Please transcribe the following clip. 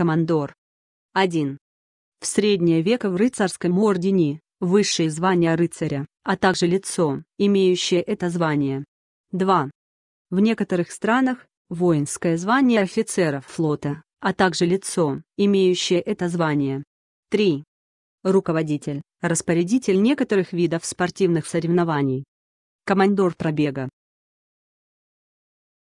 командор. 1. В среднее веко в рыцарском ордене, высшее звание рыцаря, а также лицо, имеющее это звание. 2. В некоторых странах, воинское звание офицера флота, а также лицо, имеющее это звание. 3. Руководитель, распорядитель некоторых видов спортивных соревнований. Командор пробега.